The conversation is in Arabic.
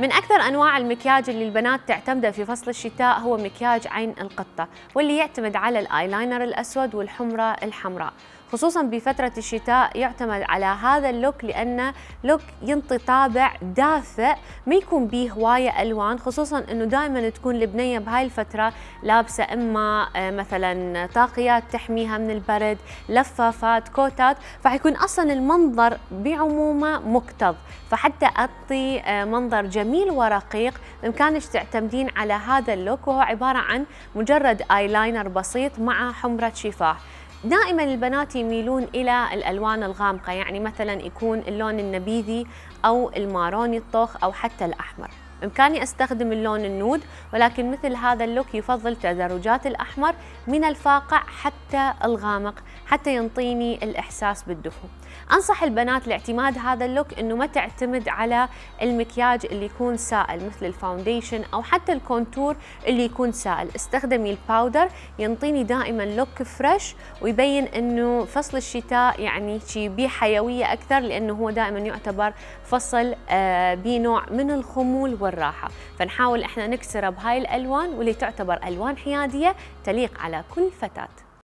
من أكثر أنواع المكياج اللي البنات تعتمده في فصل الشتاء هو مكياج عين القطة واللي يعتمد على الآيلاينر الأسود والحمرة الحمراء خصوصا بفترة الشتاء يعتمد على هذا اللوك لأنه لوك ينطي طابع دافئ ما يكون به هواية ألوان خصوصا أنه دائما تكون البنية بهاي الفترة لابسة إما آه، مثلا طاقيات تحميها من البرد لفافات كوتات فحيكون أصلا المنظر بعمومه مكتظ فحتى أعطي آه، منظر جميل جميل ورقيق بإمكانك تعتمدين على هذا اللوك وهو عبارة عن مجرد آيلاينر بسيط مع حمرة شفاه دائما البنات يميلون الى الالوان الغامقه يعني مثلا يكون اللون النبيذي او الماروني الطوخ او حتى الاحمر بإمكاني أستخدم اللون النود ولكن مثل هذا اللوك يفضل تدرجات الأحمر من الفاقع حتى الغامق حتى ينطيني الإحساس بالدفء أنصح البنات لاعتماد هذا اللوك أنه ما تعتمد على المكياج اللي يكون سائل مثل الفاونديشن أو حتى الكونتور اللي يكون سائل استخدمي الباودر ينطيني دائما لوك فريش ويبين أنه فصل الشتاء يعني شي بحيويه أكثر لأنه هو دائما يعتبر فصل آه، بنوع من الخمول و والراحة فنحاول احنا نكسره بهاي الألوان واللي تعتبر ألوان حيادية تليق على كل فتاة